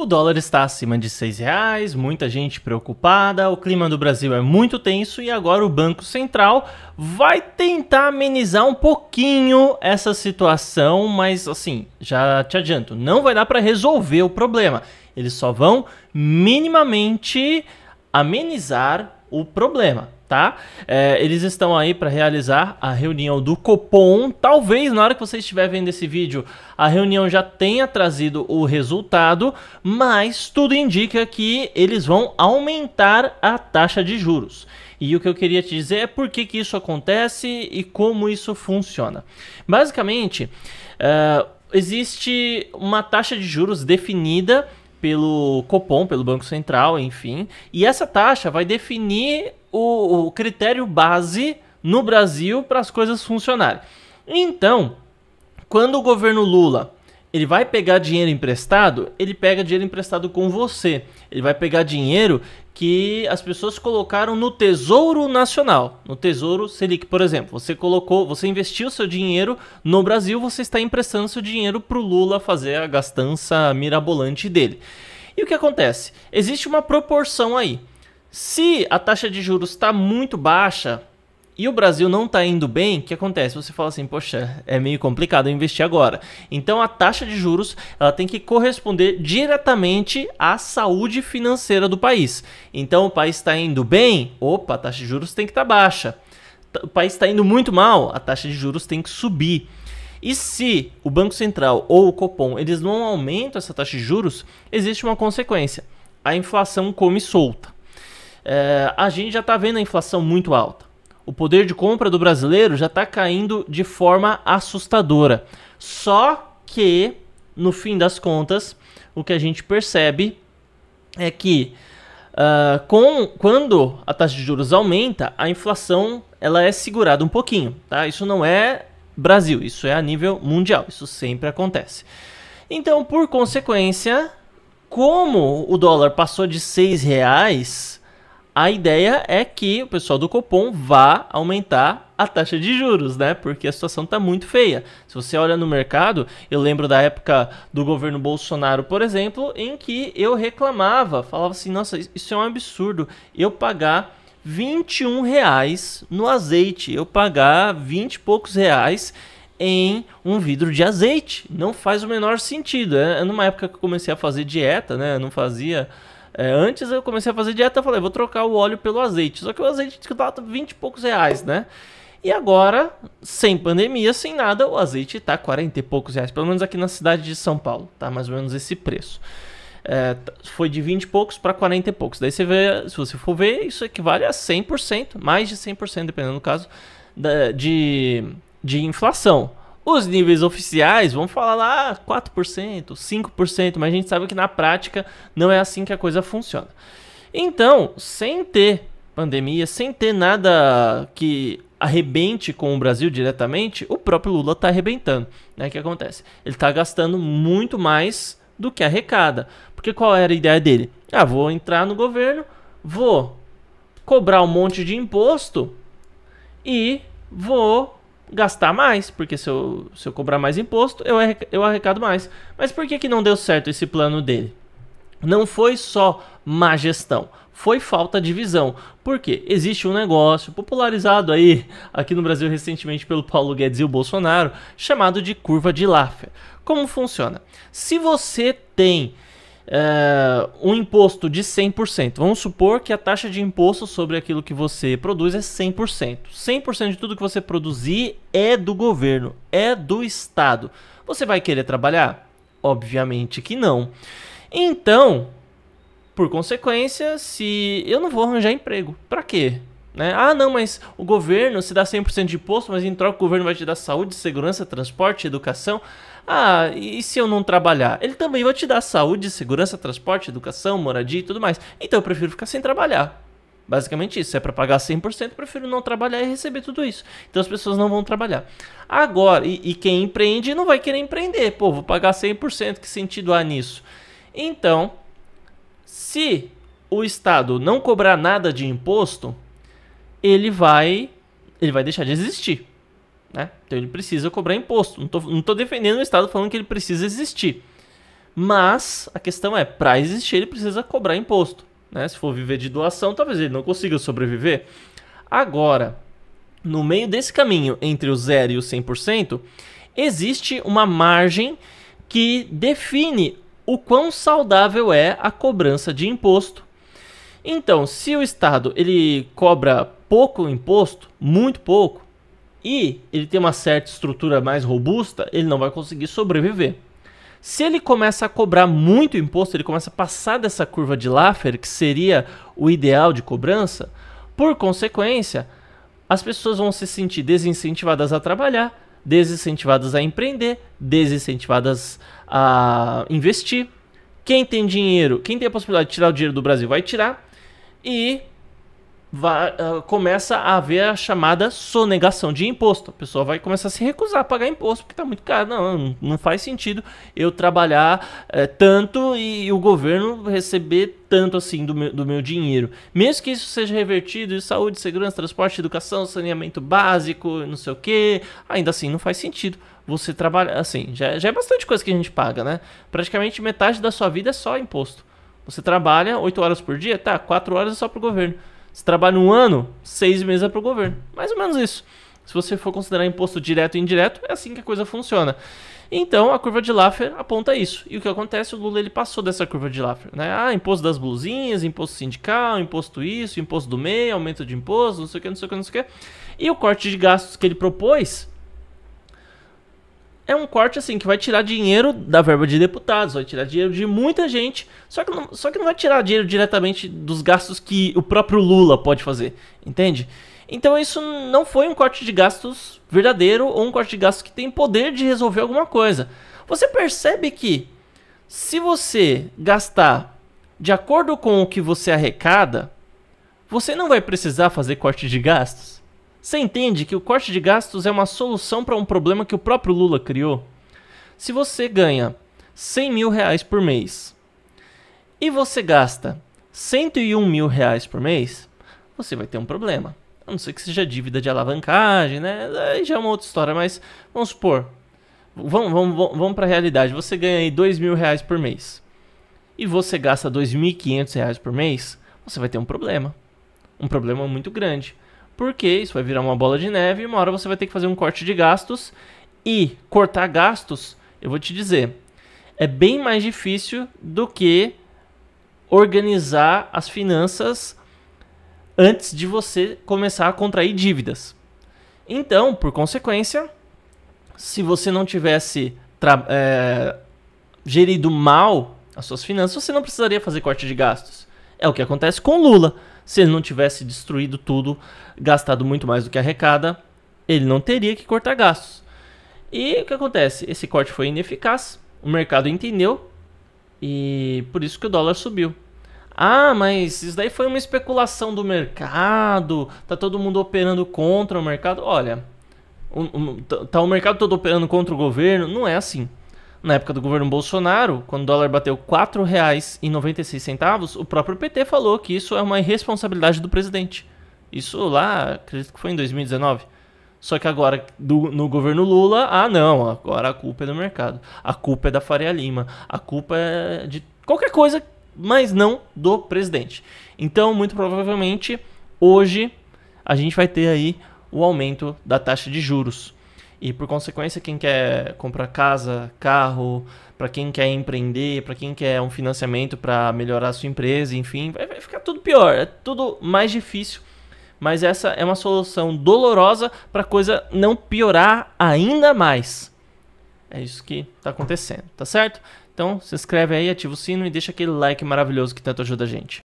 O dólar está acima de seis reais, muita gente preocupada, o clima do Brasil é muito tenso e agora o Banco Central vai tentar amenizar um pouquinho essa situação, mas assim, já te adianto, não vai dar para resolver o problema. Eles só vão minimamente amenizar o problema tá? É, eles estão aí para realizar a reunião do Copom. Talvez na hora que você estiver vendo esse vídeo, a reunião já tenha trazido o resultado, mas tudo indica que eles vão aumentar a taxa de juros. E o que eu queria te dizer é por que, que isso acontece e como isso funciona. Basicamente, uh, existe uma taxa de juros definida pelo Copom, pelo Banco Central, enfim. E essa taxa vai definir o, o critério base no Brasil para as coisas funcionarem. Então, quando o governo Lula ele vai pegar dinheiro emprestado, ele pega dinheiro emprestado com você. Ele vai pegar dinheiro que as pessoas colocaram no Tesouro Nacional, no Tesouro Selic, por exemplo. Você colocou, você investiu seu dinheiro no Brasil, você está emprestando seu dinheiro para o Lula fazer a gastança mirabolante dele. E o que acontece? Existe uma proporção aí. Se a taxa de juros está muito baixa, e o Brasil não está indo bem, o que acontece? Você fala assim, poxa, é meio complicado investir agora. Então a taxa de juros ela tem que corresponder diretamente à saúde financeira do país. Então o país está indo bem, opa, a taxa de juros tem que estar tá baixa. O país está indo muito mal, a taxa de juros tem que subir. E se o Banco Central ou o Copom eles não aumentam essa taxa de juros, existe uma consequência: a inflação come solta. É, a gente já está vendo a inflação muito alta o poder de compra do brasileiro já está caindo de forma assustadora. Só que, no fim das contas, o que a gente percebe é que uh, com, quando a taxa de juros aumenta, a inflação ela é segurada um pouquinho. Tá? Isso não é Brasil, isso é a nível mundial, isso sempre acontece. Então, por consequência, como o dólar passou de 6 reais, a ideia é que o pessoal do Copom vá aumentar a taxa de juros, né? Porque a situação está muito feia. Se você olha no mercado, eu lembro da época do governo Bolsonaro, por exemplo, em que eu reclamava, falava assim: nossa, isso é um absurdo. Eu pagar 21 reais no azeite, eu pagar 20 e poucos reais em um vidro de azeite. Não faz o menor sentido. É, é numa época que eu comecei a fazer dieta, né? Eu não fazia é, antes eu comecei a fazer dieta, eu falei, vou trocar o óleo pelo azeite. Só que o azeite a 20 e poucos reais, né? E agora, sem pandemia, sem nada, o azeite tá 40 e poucos reais, pelo menos aqui na cidade de São Paulo, tá mais ou menos esse preço. É, foi de 20 e poucos para 40 e poucos. Daí você vê, se você for ver, isso equivale a 100%, mais de 100%, dependendo do caso, de, de inflação. Os níveis oficiais vão falar lá 4%, 5%, mas a gente sabe que na prática não é assim que a coisa funciona. Então, sem ter pandemia, sem ter nada que arrebente com o Brasil diretamente, o próprio Lula está arrebentando. Né? O que acontece? Ele está gastando muito mais do que arrecada. Porque qual era a ideia dele? Ah, vou entrar no governo, vou cobrar um monte de imposto e vou gastar mais, porque se eu, se eu cobrar mais imposto, eu, eu arrecado mais. Mas por que, que não deu certo esse plano dele? Não foi só má gestão, foi falta de visão. por que existe um negócio popularizado aí aqui no Brasil recentemente pelo Paulo Guedes e o Bolsonaro, chamado de curva de Laffer. Como funciona? Se você tem uh, um imposto de 100%. Vamos supor que a taxa de imposto sobre aquilo que você produz é 100%. 100% de tudo que você produzir é do governo, é do Estado. Você vai querer trabalhar? Obviamente que não. Então, por consequência, se eu não vou arranjar emprego, para quê? Né? Ah, não, mas o governo se dá 100% de imposto, mas em troca o governo vai te dar saúde, segurança, transporte, educação. Ah, e se eu não trabalhar? Ele também vai te dar saúde, segurança, transporte, educação, moradia e tudo mais. Então eu prefiro ficar sem trabalhar. Basicamente isso, é para pagar 100%, eu prefiro não trabalhar e receber tudo isso. Então as pessoas não vão trabalhar. Agora, e, e quem empreende não vai querer empreender. Pô, vou pagar 100%, que sentido há nisso? Então, se o Estado não cobrar nada de imposto, ele vai ele vai deixar de existir. Né? Então ele precisa cobrar imposto. Não estou defendendo o Estado falando que ele precisa existir. Mas a questão é, para existir ele precisa cobrar imposto. Né? Se for viver de doação, talvez ele não consiga sobreviver. Agora, no meio desse caminho entre o 0 e o 100%, existe uma margem que define o quão saudável é a cobrança de imposto. Então, se o Estado ele cobra pouco imposto, muito pouco, e ele tem uma certa estrutura mais robusta, ele não vai conseguir sobreviver. Se ele começa a cobrar muito imposto, ele começa a passar dessa curva de Laffer, que seria o ideal de cobrança, por consequência, as pessoas vão se sentir desincentivadas a trabalhar, desincentivadas a empreender, desincentivadas a investir. Quem tem dinheiro, quem tem a possibilidade de tirar o dinheiro do Brasil vai tirar. E vai, uh, ah, começa a haver a chamada sonegação de imposto. A pessoa vai começar a se recusar a pagar imposto porque está muito caro. Não, não faz sentido eu trabalhar uh, tanto e, o governo receber tanto assim do meu, do meu dinheiro. Mesmo que isso seja revertido em saúde, segurança, transporte, educação, saneamento básico, não sei o que, ainda assim não faz sentido você trabalha Assim, já, já é bastante coisa que a gente paga, né? Praticamente metade da sua vida é só imposto. Você trabalha 8 horas por dia, tá? 4 horas é só pro governo. Você trabalha um ano, seis meses é para o governo. Mais ou menos isso. Se você for considerar imposto direto e indireto, é assim que a coisa funciona. Então, a curva de Laffer aponta isso. E o que acontece? O Lula ele passou dessa curva de Laffer. Né? Ah, imposto das blusinhas, imposto sindical, imposto isso, imposto do meio, aumento de imposto, não sei o que, não sei o que, não sei o que. E o corte de gastos que ele propôs é um corte assim que vai tirar dinheiro da verba de deputados, vai tirar dinheiro de muita gente, só que não, só que não vai tirar dinheiro diretamente dos gastos que o próprio Lula pode fazer, entende? Então isso não foi um corte de gastos verdadeiro ou um corte de gastos que tem poder de resolver alguma coisa. Você percebe que se você gastar de acordo com o que você arrecada, você não vai precisar fazer corte de gastos? Você entende que o corte de gastos é uma solução para um problema que o próprio Lula criou? Se você ganha 100 mil reais por mês e você gasta 101 mil reais por mês, você vai ter um problema. A não ser que seja dívida de alavancagem, né? Aí já é uma outra história, mas vamos supor. Vamos, vamos, vamos para a realidade. Você ganha aí 2 mil reais por mês e você gasta 2.500 reais por mês, você vai ter um problema. Um problema muito grande porque isso vai virar uma bola de neve e uma hora você vai ter que fazer um corte de gastos. E cortar gastos, eu vou te dizer, é bem mais difícil do que organizar as finanças antes de você começar a contrair dívidas. Então, por consequência, se você não tivesse é, gerido mal as suas finanças, você não precisaria fazer corte de gastos. É o que acontece com Lula. Se ele não tivesse destruído tudo, gastado muito mais do que arrecada, ele não teria que cortar gastos. E o que acontece? Esse corte foi ineficaz, o mercado entendeu e por isso que o dólar subiu. Ah, mas isso daí foi uma especulação do mercado, tá todo mundo operando contra o mercado. Olha, um, um, tá, tá o mercado todo operando contra o governo, não é assim. Na época do governo Bolsonaro, quando o dólar bateu R$ 4,96, o próprio PT falou que isso é uma irresponsabilidade do presidente. Isso lá, acredito que foi em 2019. Só que agora, do, no governo Lula, ah não, agora a culpa é do mercado. A culpa é da Faria Lima. A culpa é de qualquer coisa, mas não do presidente. Então, muito provavelmente, hoje a gente vai ter aí o aumento da taxa de juros. E por consequência, quem quer comprar casa, carro, para quem quer empreender, para quem quer um financiamento para melhorar a sua empresa, enfim, vai, vai ficar tudo pior, é tudo mais difícil. Mas essa é uma solução dolorosa para a coisa não piorar ainda mais. É isso que está acontecendo, tá certo? Então se inscreve aí, ativa o sino e deixa aquele like maravilhoso que tanto ajuda a gente.